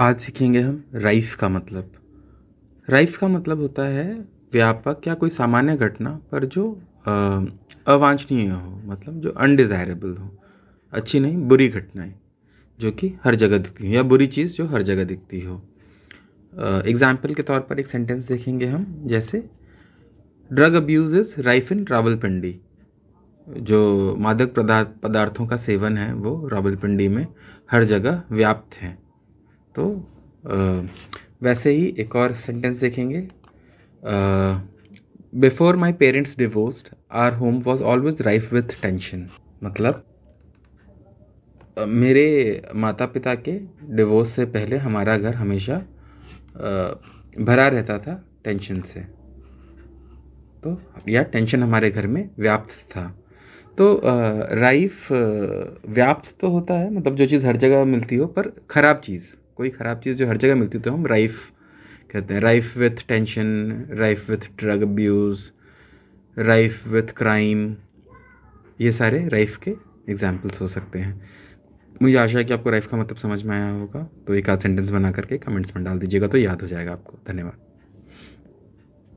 आज सीखेंगे हम राइफ का मतलब राइफ का मतलब होता है व्यापक या कोई सामान्य घटना पर जो अवांछनीय हो मतलब जो अनडिज़ायरेबल हो अच्छी नहीं बुरी घटनाएं जो कि हर जगह दिखती हो या बुरी चीज़ जो हर जगह दिखती हो एग्ज़ाम्पल के तौर पर एक सेंटेंस देखेंगे हम जैसे drug abuse rife in Rawalpindi जो मादक पदार्थों का सेवन है वो रावलपिंडी में हर जगह व्याप्त हैं तो आ, वैसे ही एक और सेंटेंस देखेंगे before my parents divorced our home was always rife with tension मतलब मेरे माता पिता के डिवोर्स से पहले हमारा घर हमेशा भरा रहता था टेंशन से तो या टेंशन हमारे घर में व्याप्त था तो राइफ व्याप्त तो होता है मतलब जो चीज़ हर जगह मिलती हो पर ख़राब चीज़ कोई ख़राब चीज़ जो हर जगह मिलती तो हम राइफ कहते हैं rife with tension rife with drug abuse rife with crime ये सारे राइफ के एग्जाम्पल्स हो सकते हैं मुझे आशा है कि आपको राइफ का मतलब समझ में आया होगा तो एक आध सेंटेंस बना करके कमेंट्स में डाल दीजिएगा तो याद हो जाएगा आपको धन्यवाद